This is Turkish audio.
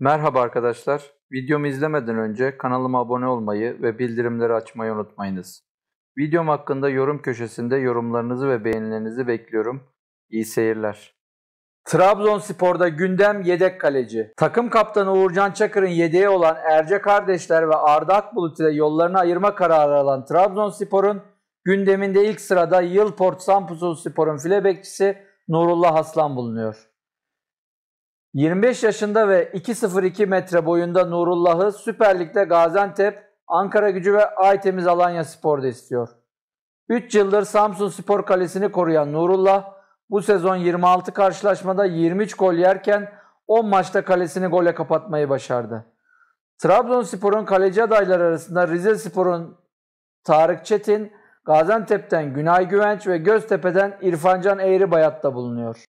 Merhaba arkadaşlar. Videomu izlemeden önce kanalıma abone olmayı ve bildirimleri açmayı unutmayınız. Videom hakkında yorum köşesinde yorumlarınızı ve beğenilerinizi bekliyorum. İyi seyirler. Trabzonspor'da gündem yedek kaleci. Takım kaptanı Uğurcan Çakır'ın yedeği olan Erce Kardeşler ve Arda Akbulut ile yollarını ayırma kararı alan Trabzonspor'un gündeminde ilk sırada Yılport Samsun Spor'un file bekçisi Nurullah Aslan bulunuyor. 25 yaşında ve 2.02 metre boyunda Nurullah'ı Süper Lig'de Gaziantep, Ankara Gücü ve Aytemiz Alanya Spor'da istiyor. 3 yıldır Samsun Spor Kalesi'ni koruyan Nurullah bu sezon 26 karşılaşmada 23 gol yerken 10 maçta kalesini gole kapatmayı başardı. Trabzonspor'un kaleci adayları arasında Rize Spor'un Tarık Çetin, Gaziantep'ten Günay Güvenç ve Göztepe'den İrfancan Eğribayat da bulunuyor.